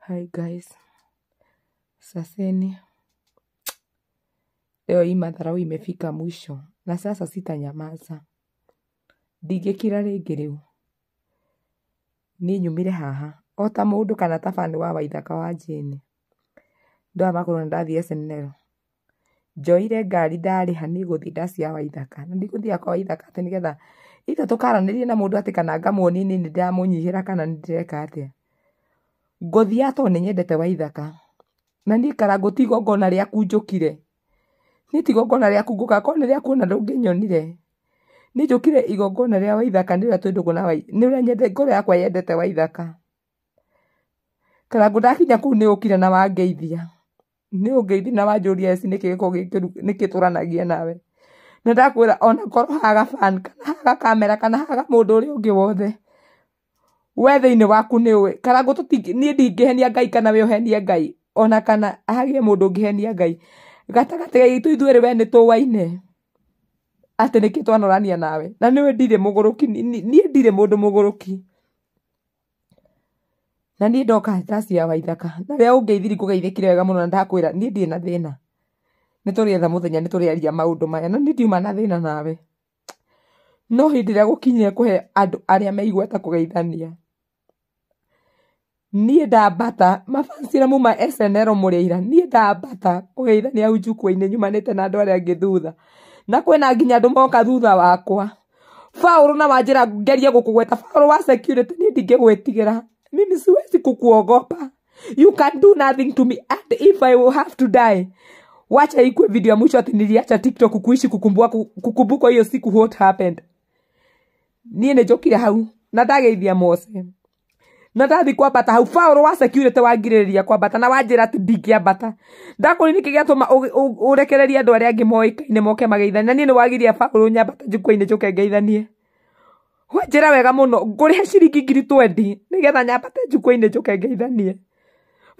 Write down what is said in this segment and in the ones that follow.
Hi guys, saseni. Leo hii madharau imefika mwisho na sasa sitanyamaza. Ndingĩkira rĩngĩ rĩu. Niĩ nyumire haha o ta mũndũ kana ta bani wa Waithaka wa Jane. Ndoya magũrũ na ndathiĩ SNL. Njoire ngari ndarĩha nĩgũthiĩ ndaciara Waithaka. Na ndigũthiaga kwa Waithaka atĩ nĩgetha either tũkaranĩrie na mũndũ atĩ kana ngamuonia niĩ nĩndamũnyihĩra kana nĩ ndĩreka atĩa ngothi ngũthia to wa ithaka na niĩ Karangũ ti igongona rĩaku njũkire, niĩ ti igongona rĩaku ngũkaga korwo nĩ rĩaku ona ndũngĩnyonire, niĩ njũkire igongona rĩa Waithaka nĩ ũrĩa twendagwo na Waithaka, nĩ nyende ngoro yakwa yendete wa ithaka Waithaka. Karangũ ndakinya kũu nĩũkire na wangeithia, nĩũngeithie na wanjũria eci nĩkĩ gĩkoragwo nĩkĩ tũranagia nawe, na ndakwĩra ona korwo haga fan kana haga kamera kana ha mũndũ ũrĩa ũngĩ wothe, we thä-inä waku nä å ä karangå niä ndingähenia ngai kana we å ngai ona kana ahagie må ndå ngä henia ngai gatagatä ga itå ithuä rä we nä tå waine atä nä kä twanorania nawe na nä we ndirä må gå rå ki niä ndirä må ndå må gå rå ki na niä ndoka ndacia waithaka na rä a å ngä ithiri kå geithä kire wega må no na ndakwä ra niä ndirä na thä na nä tå rä etha må thenya nä tå rä aria maå ndå maya na nä ndiuma na thä na nawe no hä ndä ä rä a gå kinyire kå he andå arä a meigweta kå geithania niä ndambata mabancira muma SNL må rä ira niä ndambata å geithania hau njukwa-inä nyumanä te na andå arä a angä thutha na kwä nginya andå moka thutha wakwa baå na wanjä ra ngerie gå kå gweta baå wa security niä ndingä gwätigä ra mimi siwezi kukuogopa you can do nothing to me and if i will have to die wacha ikwe video ya mwisho ati niliacha tiktok kuishi kukumbukwa hiyo siku what happened niä nä njå kire hau na ndageithia mose na ndathiä kwambata hau te wangirä rä ria kwambata na wanjĩra atĩ ndingĩambata ndakũri nĩkĩ gĩatũma ũrekererie andũ arĩa angĩ moĩkaine moke mageithanie na nä nĩ baå rå nyambata njukwa njå kengeithanie wanjä ra wega rä he ciringi ngiri twendi nĩgetha nyambate njukwa-inĩ njå kengeithanie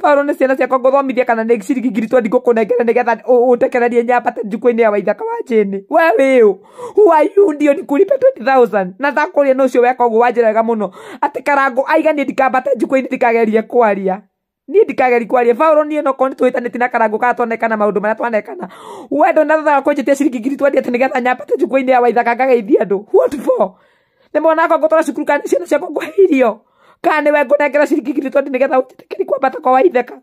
baro nä ciana ciakwa ngåthomithia kana nä ciringi ngiri twendi ngå kå nengera nä getha å tekererie nyambate njukå-inä ya waithaka wa njänä we wä ũ huayundio nä kũripe na thakå no ũcio weka å guo wanjä rega må no atä karangå aiga niä ndikambate njukå-inä ndikagerie kwaria niä ndikageri kwaria baå niä no korwo nä twä tanä na karangå kaa twonekana maå ndå marä a twanekana wendo na thutha wa kå njä tia ciringi ngiri twendi atä nä getha nyambate njukå-inä ya waithaka ngageithia andå nä monako ngå twara cukuru kana ciana ciakwa ngå he irio kana nä we ngå nengera ciringi ngiri twendi nä getha å ri kwambata kwa waitheka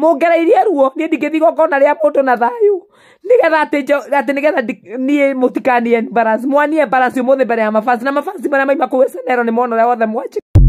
må ngereirie ruo niä ndingä thiä gokona rä a må ndå na thayå nä getha atä nä getha niä må tikanie mwanie mbaranci må thä mbere ya mabaci na mabaci marä a maima kå gä cenero nä mona rä a wothe mwanjä